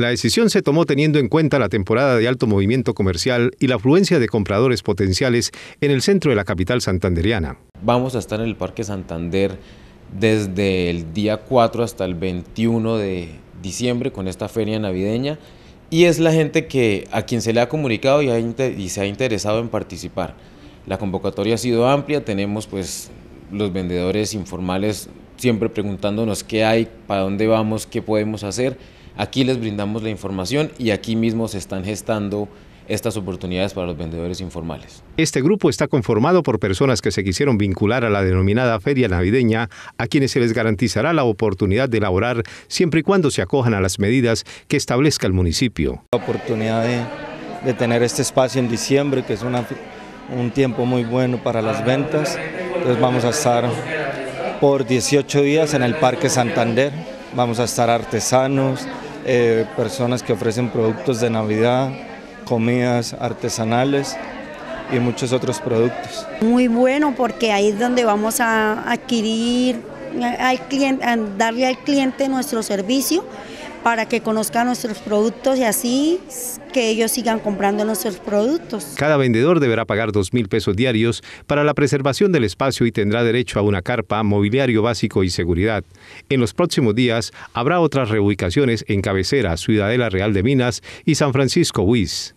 La decisión se tomó teniendo en cuenta la temporada de alto movimiento comercial y la afluencia de compradores potenciales en el centro de la capital santanderiana. Vamos a estar en el Parque Santander desde el día 4 hasta el 21 de diciembre con esta feria navideña y es la gente que a quien se le ha comunicado y, y se ha interesado en participar. La convocatoria ha sido amplia, tenemos pues los vendedores informales siempre preguntándonos qué hay, para dónde vamos, qué podemos hacer Aquí les brindamos la información y aquí mismo se están gestando estas oportunidades para los vendedores informales. Este grupo está conformado por personas que se quisieron vincular a la denominada feria navideña, a quienes se les garantizará la oportunidad de laborar siempre y cuando se acojan a las medidas que establezca el municipio. La oportunidad de, tener este espacio en diciembre, que es un tiempo muy bueno para las ventas, entonces vamos a estar por 18 días en el Parque Santander vamos a estar artesanos, eh, personas que ofrecen productos de Navidad, comidas artesanales y muchos otros productos. Muy bueno porque ahí es donde vamos a adquirir cliente, darle al cliente nuestro servicio para que conozca nuestros productos y así que ellos sigan comprando nuestros productos. Cada vendedor deberá pagar dos mil pesos diarios para la preservación del espacio y tendrá derecho a una carpa, mobiliario básico y seguridad. En los próximos días habrá otras reubicaciones en Cabecera, Ciudadela Real de Minas y San Francisco Huiz.